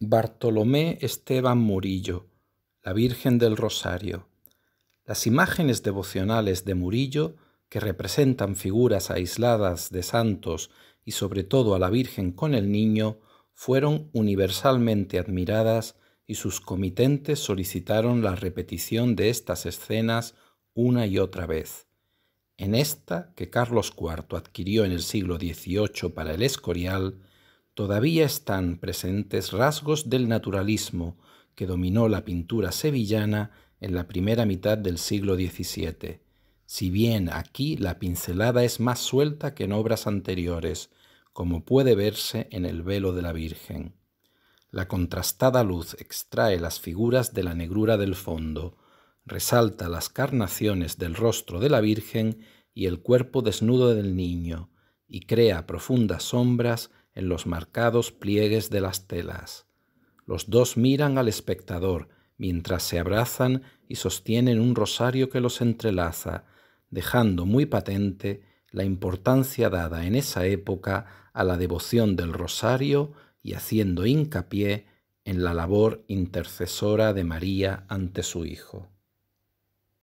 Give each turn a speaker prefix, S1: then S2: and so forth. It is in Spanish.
S1: Bartolomé Esteban Murillo, la Virgen del Rosario. Las imágenes devocionales de Murillo, que representan figuras aisladas de santos y sobre todo a la Virgen con el Niño, fueron universalmente admiradas y sus comitentes solicitaron la repetición de estas escenas una y otra vez. En esta, que Carlos IV adquirió en el siglo XVIII para el Escorial, todavía están presentes rasgos del naturalismo que dominó la pintura sevillana en la primera mitad del siglo XVII, si bien aquí la pincelada es más suelta que en obras anteriores, como puede verse en el velo de la Virgen. La contrastada luz extrae las figuras de la negrura del fondo, resalta las carnaciones del rostro de la Virgen y el cuerpo desnudo del niño, y crea profundas sombras en los marcados pliegues de las telas. Los dos miran al espectador mientras se abrazan y sostienen un rosario que los entrelaza, dejando muy patente la importancia dada en esa época a la devoción del rosario y haciendo hincapié en la labor intercesora de María ante su Hijo.